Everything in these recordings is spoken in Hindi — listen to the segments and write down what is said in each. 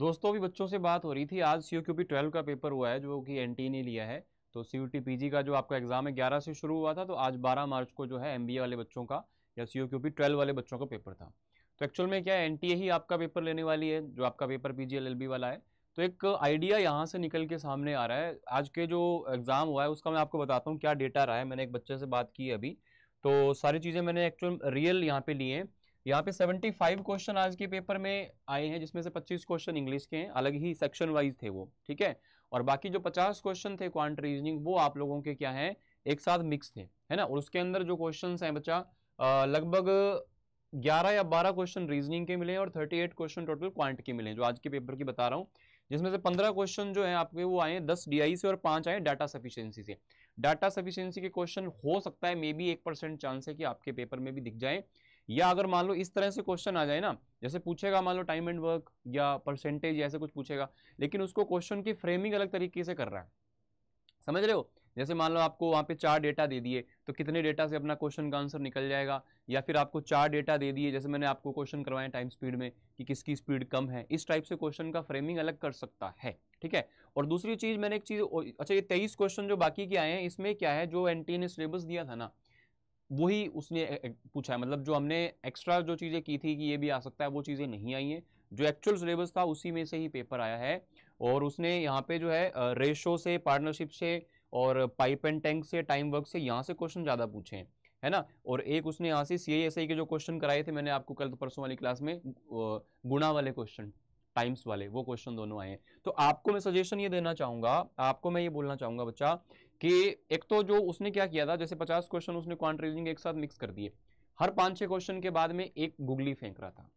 दोस्तों भी बच्चों से बात हो रही थी आज C O Q P twelve का पेपर हुआ है जो कि एन टी e ने लिया है तो C U T P G का जो आपका एग्ज़ाम है ग्यारह से शुरू हुआ था तो आज बारह मार्च को जो है एम बी ए वाले बच्चों का या C O Q P twelve वाले बच्चों का पेपर था तो एक्चुअल में क्या है एन टी ए ही आपका पेपर लेने वाली है जो आपका paper P G L L B वाला है तो एक आइडिया यहाँ से निकल के सामने आ रहा है आज के जो एग्ज़ाम हुआ है उसका मैं आपको बताता हूँ क्या डेटा रहा है मैंने एक बच्चे से बात की अभी तो सारी चीज़ें मैंने एक्चुअल रियल यहाँ पे लिए हैं यहाँ पे 75 क्वेश्चन आज के पेपर में आए हैं जिसमें से 25 क्वेश्चन इंग्लिश के हैं अलग ही सेक्शन वाइज थे वो ठीक है और बाकी जो 50 क्वेश्चन थे क्वांट रीजनिंग वो आप लोगों के क्या हैं एक साथ मिक्स थे है ना और उसके अंदर जो क्वेश्चन हैं बच्चा लगभग 11 या 12 क्वेश्चन रीजनिंग के मिले और एट क्वेश्चन टोटल क्वांट के मिले जो आज के पेपर की बता रहा हूँ जिसमें से पंद्रह क्वेश्चन जो है आपके वो आए दस डीआई से और पांच आए डाटा सफिशियंसी से डाटा सफिशियंसी के क्वेश्चन हो सकता है मे बी एक परसेंट चांस है कि आपके पेपर में भी दिख जाए या अगर मान लो इस तरह से क्वेश्चन आ जाए ना जैसे पूछेगा मान लो टाइम एंड वर्क या परसेंटेज ऐसे कुछ पूछेगा लेकिन उसको क्वेश्चन की फ्रेमिंग अलग तरीके से कर रहा है समझ रहे हो जैसे मान लो आपको वहाँ पे चार डेटा दे दिए तो कितने डेटा से अपना क्वेश्चन का आंसर निकल जाएगा या फिर आपको चार डेटा दे दिए जैसे मैंने आपको क्वेश्चन करवाए टाइम स्पीड में कि किसकी स्पीड कम है इस टाइप से क्वेश्चन का फ्रेमिंग अलग कर सकता है ठीक है और दूसरी चीज़ मैंने एक चीज़ अच्छा ये तेईस क्वेश्चन जो बाकी के आए हैं इसमें क्या है जो एन ने सिलेबस दिया था ना वही उसने पूछा है मतलब जो हमने एक्स्ट्रा जो चीज़ें की थी कि ये भी आ सकता है वो चीज़ें नहीं आई हैं जो एक्चुअल सिलेबस था उसी में से ही पेपर आया है और उसने यहाँ पे जो है रेशो से पार्टनरशिप से और पाइप एंड टैंक से टाइम वर्क से यहाँ से क्वेश्चन ज़्यादा पूछे हैं है ना और एक उसने यहाँ से सी आई के जो क्वेश्चन कराए थे मैंने आपको कल परसों वाली क्लास में गुणा वाले क्वेश्चन टाइम्स वाले वो क्वेश्चन दोनों आए हैं तो आपको मैं सजेशन ये देना चाहूँगा आपको मैं ये बोलना चाहूँगा बच्चा कि एक तो जो उसने क्या किया था जैसे पचास क्वेश्चन उसने क्वांट रीजनिंग एक साथ मिक्स कर दिए हर पाँच छः क्वेश्चन के बाद में एक गुगली फेंक रहा था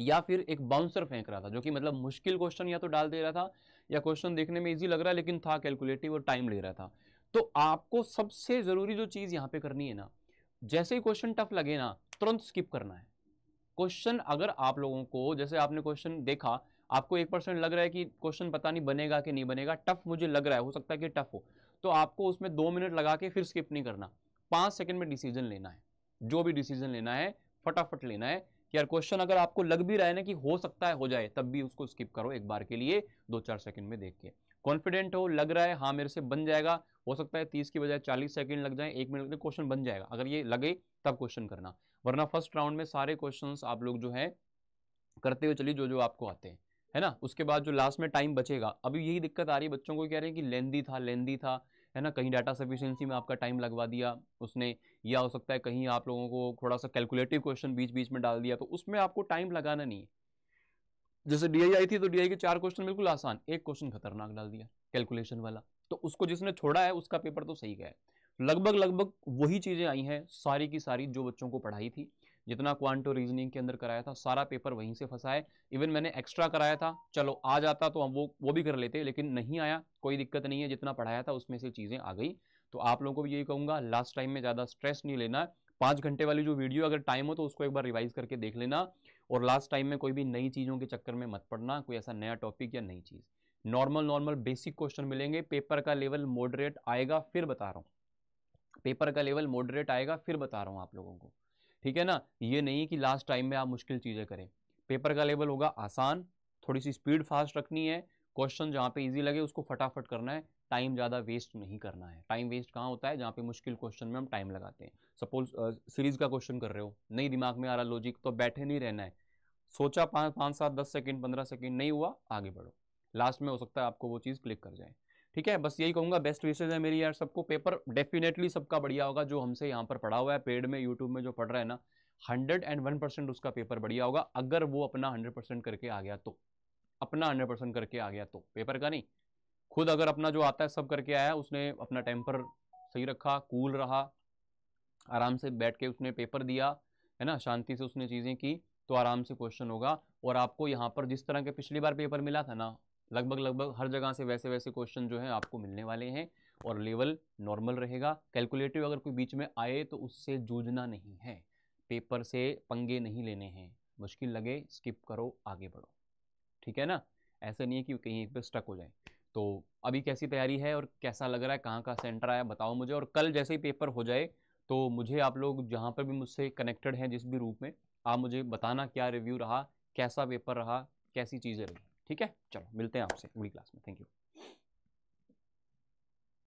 या फिर एक बाउंसर फेंक रहा था जो कि मतलब मुश्किल क्वेश्चन या तो डाल दे रहा था या क्वेश्चन देखने में ईजी लग रहा है लेकिन था कैलकुलेटिव और टाइम ले रहा था तो आपको सबसे ज़रूरी जो चीज़ यहाँ पे करनी है ना जैसे ही क्वेश्चन टफ लगे ना तुरंत स्किप करना है क्वेश्चन अगर आप लोगों को जैसे आपने क्वेश्चन देखा आपको एक परसेंट लग रहा है कि क्वेश्चन पता नहीं बनेगा कि नहीं बनेगा टफ मुझे लग रहा है हो सकता है कि टफ हो तो आपको उसमें दो मिनट लगा के फिर स्किप नहीं करना पांच सेकेंड में डिसीजन लेना है जो भी डिसीजन लेना है फटाफट लेना है यार क्वेश्चन अगर आपको लग भी रहा है ना कि हो सकता है हो जाए तब भी उसको स्किप करो एक बार के लिए दो चार सेकंड में देख के कॉन्फिडेंट हो लग रहा है हाँ मेरे से बन जाएगा हो सकता है तीस की बजाय चालीस सेकंड लग जाए एक मिनट में क्वेश्चन बन जाएगा अगर ये लगे तब क्वेश्चन करना वरना फर्स्ट राउंड में सारे क्वेश्चन आप लोग जो है करते हुए चलिए जो जो आपको आते हैं है ना उसके बाद जो लास्ट में टाइम बचेगा अभी यही दिक्कत आ रही है बच्चों को कह रहे हैं कि लेंदी था लेंदी था है ना कहीं डाटा सफिशेंसी में आपका टाइम लगवा दिया उसने या हो सकता है कहीं आप लोगों को थोड़ा सा कैलकुलेटिव क्वेश्चन बीच बीच में डाल दिया तो उसमें आपको टाइम लगाना नहीं है जैसे डी आई थी तो डी के चार क्वेश्चन बिल्कुल आसान एक क्वेश्चन खतरनाक डाल दिया कैलकुलेशन वाला तो उसको जिसने छोड़ा है उसका पेपर तो सही गया है लगभग लगभग वही चीज़ें आई हैं सारी की सारी जो बच्चों को पढ़ाई थी जितना क्वांटो रीजनिंग के अंदर कराया था सारा पेपर वहीं से फंसा है इवन मैंने एक्स्ट्रा कराया था चलो आ जाता तो हम वो वो भी कर लेते लेकिन नहीं आया कोई दिक्कत नहीं है जितना पढ़ाया था उसमें से चीज़ें आ गई तो आप लोगों को भी यही कहूँगा लास्ट टाइम में ज़्यादा स्ट्रेस नहीं लेना पाँच घंटे वाली जो वीडियो अगर टाइम हो तो उसको एक बार रिवाइज करके देख लेना और लास्ट टाइम में कोई भी नई चीज़ों के चक्कर में मत पड़ना कोई ऐसा नया टॉपिक या नई चीज़ नॉर्मल नॉर्मल बेसिक क्वेश्चन मिलेंगे पेपर का लेवल मॉडरेट आएगा फिर बता रहा हूँ पेपर का लेवल मॉडरेट आएगा फिर बता रहा हूँ आप लोगों को ठीक है ना ये नहीं कि लास्ट टाइम में आप मुश्किल चीज़ें करें पेपर का लेवल होगा आसान थोड़ी सी स्पीड फास्ट रखनी है क्वेश्चन जहाँ पे इजी लगे उसको फटाफट करना है टाइम ज़्यादा वेस्ट नहीं करना है टाइम वेस्ट कहाँ होता है जहाँ पे मुश्किल क्वेश्चन में हम टाइम लगाते हैं सपोज सीरीज़ का क्वेश्चन कर रहे हो नहीं दिमाग में आ रहा लॉजिक तो बैठे नहीं रहना है सोचा पाँच पाँच सात दस सेकेंड पंद्रह सेकेंड नहीं हुआ आगे बढ़ो लास्ट में हो सकता है आपको वो चीज़ क्लिक कर जाए ठीक है बस यही कहूँगा बेस्ट विशेज है मेरी यार सबको पेपर डेफिनेटली सबका बढ़िया होगा जो हमसे यहाँ पर पढ़ा हुआ है पेड में यूट्यूब में जो पढ़ रहा है ना हंड्रेड एंड वन परसेंट उसका पेपर बढ़िया होगा अगर वो अपना हंड्रेड परसेंट करके आ गया तो अपना हंड्रेड परसेंट करके आ गया तो पेपर का नहीं खुद अगर अपना जो आता है सब करके आया उसने अपना टेम्पर सही रखा कूल रहा आराम से बैठ के उसने पेपर दिया है ना शांति से उसने चीज़ें की तो आराम से क्वेश्चन होगा और आपको यहाँ पर जिस तरह के पिछली बार पेपर मिला था ना लगभग लगभग हर जगह से वैसे वैसे क्वेश्चन जो है आपको मिलने वाले हैं और लेवल नॉर्मल रहेगा कैलकुलेटिव अगर कोई बीच में आए तो उससे जूझना नहीं है पेपर से पंगे नहीं लेने हैं मुश्किल लगे स्किप करो आगे बढ़ो ठीक है ना ऐसा नहीं है कि कहीं एक पे स्टक हो जाए तो अभी कैसी तैयारी है और कैसा लग रहा है कहाँ का सेंटर आया बताओ मुझे और कल जैसे ही पेपर हो जाए तो मुझे आप लोग जहाँ पर भी मुझसे कनेक्टेड हैं जिस भी रूप में आप मुझे बताना क्या रिव्यू रहा कैसा पेपर रहा कैसी चीज़ें रही ठीक है चलो मिलते हैं आपसे अगली क्लास में थैंक यू